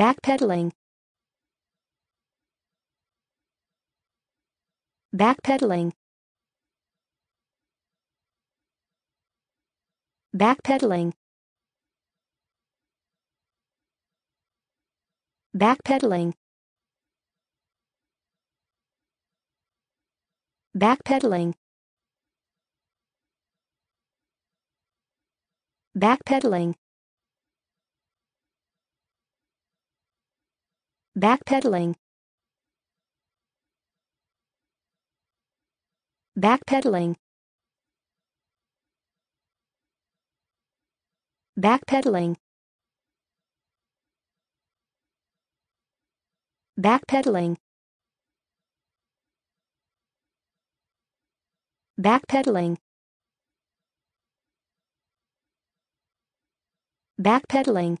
backpedaling backpedaling backpedaling backpedaling backpedaling backpedaling backpedaling backpedaling backpedaling backpedaling backpedaling backpedaling